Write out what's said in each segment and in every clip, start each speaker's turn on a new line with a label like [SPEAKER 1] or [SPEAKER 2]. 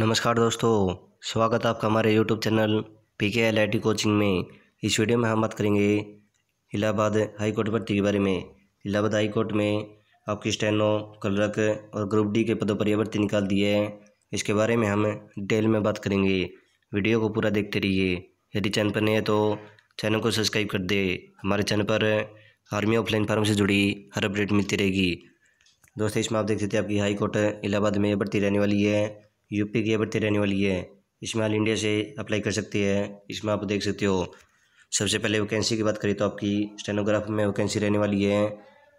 [SPEAKER 1] नमस्कार दोस्तों स्वागत है आपका हमारे YouTube channel P K L I T coaching में इस वीडियो में हम बात करेंगे इलाहाबाद हाई कोर्ट भर्ती के बारे में इलाहाबाद हाई कोर्ट में आपकी स्टैनो क्लर्क और ग्रुप डी के पदों पर यह भर्ती निकाल दी है इसके बारे में हम डिटेल में बात करेंगे वीडियो को पूरा देखते रहिए यदि चैनल पर नहीं है तो चैनल को सब्सक्राइब कर दे हमारे चैनल पर आर्मी ऑफलाइन फार्म से जुड़ी हर अपडेट मिलती रहेगी दोस्तों इसमें आप देख सकते हैं आपकी हाई कोर्ट इलाहाबाद में भर्ती रहने वाली है यूपी की अभ्यर्थी रहने वाली है इसमें ऑल इंडिया से अप्लाई कर सकती है इसमें आप देख सकते हो सबसे पहले वैकेंसी की बात करें तो आपकी स्टेनोग्राफ में वैकेंसी रहने वाली है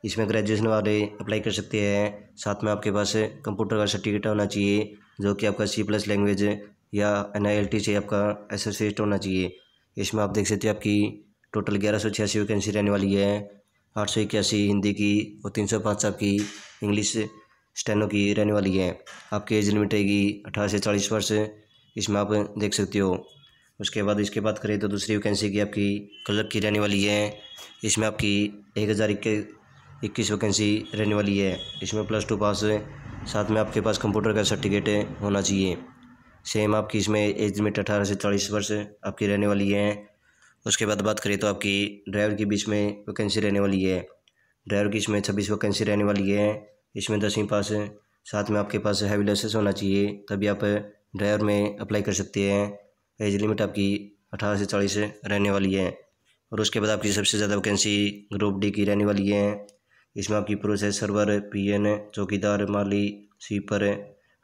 [SPEAKER 1] इसमें ग्रेजुएशन वाले अप्लाई कर सकते हैं साथ में आपके पास कंप्यूटर का सर्टिफिकेट होना चाहिए जो कि आपका सी प्लस लैंग्वेज या एन से आपका एसोसिएट होना चाहिए इसमें आप देख सकते हो आपकी टोटल ग्यारह सौ छियासी वैकेंसी रहने वाली है आठ सौ इक्यासी हिंदी की और तीन सौ पाँच आपकी इंग्लिश स्टेनो की रहने वाली है आपकी एज लिमिट रहेगी अठारह से चालीस वर्ष इसमें आप देख सकते हो उसके बाद इसके बात करें तो दूसरी वैकेंसी की आपकी क्लर्क की रहने वाली है इसमें आपकी एक हज़ार इक्कीस वैकेंसी रहने वाली है इसमें प्लस टू पास साथ में आपके पास कंप्यूटर का सर्टिफिकेट होना चाहिए सेम आपकी इसमें एज लिमिट अठारह से चालीस वर्ष आपकी रहने वाली है उसके बाद बात करें तो आपकी ड्राइवर के बीच में वैकेंसी रहने वाली है ड्राइवर की इसमें छब्बीस वैकेंसी रहने वाली है इसमें दसवीं पास साथ में आपके पास हैवी लाइसेंस होना चाहिए तभी आप ड्राइवर में अप्लाई कर सकते हैं एज लिमिट आपकी अठारह से चालीस रहने वाली है और उसके बाद आपकी सबसे ज़्यादा वैकेंसी ग्रुप डी की रहने वाली है इसमें आपकी प्रोसेस सर्वर पी चौकीदार माली स्वीपर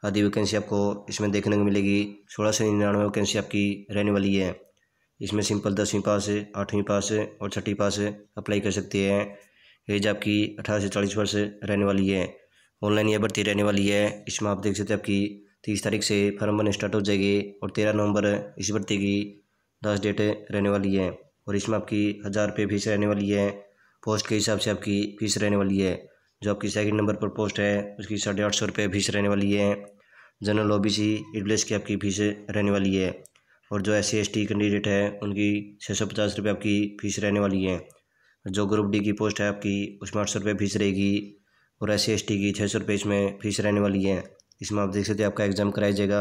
[SPEAKER 1] आदि वैकेंसी आपको इसमें देखने को मिलेगी सोलह से निन्यानवे वैकेंसी आपकी रहने वाली है इसमें सिंपल दसवीं पास आठवीं पास और छठी पास अप्लाई कर सकते हैं एज आपकी अठारह से चालीस वर्ष रहने वाली है ऑनलाइन ये भर्ती रहने वाली है इसमें आप देख सकते हैं आपकी तीस तारीख से फॉर्म भरने स्टार्ट हो जाएगी और तेरह नवंबर इस भर्ती की लास्ट डेट रहने वाली है और इसमें आपकी हज़ार रुपये फीस रहने वाली है पोस्ट के हिसाब से आपकी फ़ीस रहने वाली है जो आपकी सेकंड नंबर पर पोस्ट है उसकी साढ़े आठ सौ रुपये फीस रहने वाली है जनरल ओ बी सी एडब्लेस की आपकी फ़ीस रहने वाली है और जो S C S T candidate है उनकी छः सौ पचास रुपये आपकी फ़ीस रहने वाली है जो ग्रुप डी की पोस्ट है आपकी उसमें आठ सौ रुपये फीस रहेगी और एस सी की छः सौ रुपये इसमें फीस रहने वाली है इसमें आप देख सकते हो आपका एग्ज़ाम कराया जाएगा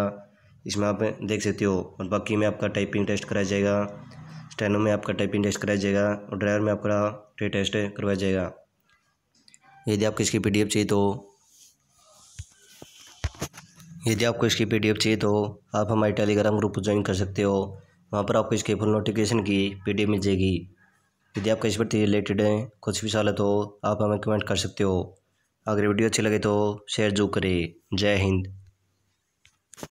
[SPEAKER 1] इसमें आप देख सकते हो और बाकी में आपका टाइपिंग टेस्ट कराया जाएगा स्टैनो में आपका टाइपिंग टेस्ट कराया जाएगा और ड्राइवर में आपका टे टेस्ट करवाया जाएगा यदि आपको इसकी पी चाहिए तो यदि आपको इसकी पी चाहिए तो आप हमारे टेलीग्राम ग्रुप ज्वाइन कर सकते हो वहाँ पर आपको इसके फुल नोटिफिकेशन की पी मिल जाएगी यदि आपका इस प्रति रिलेटेड है कुछ भी सवाल तो आप हमें कमेंट कर सकते हो अगर वीडियो अच्छी लगे तो शेयर जरूर करें जय हिंद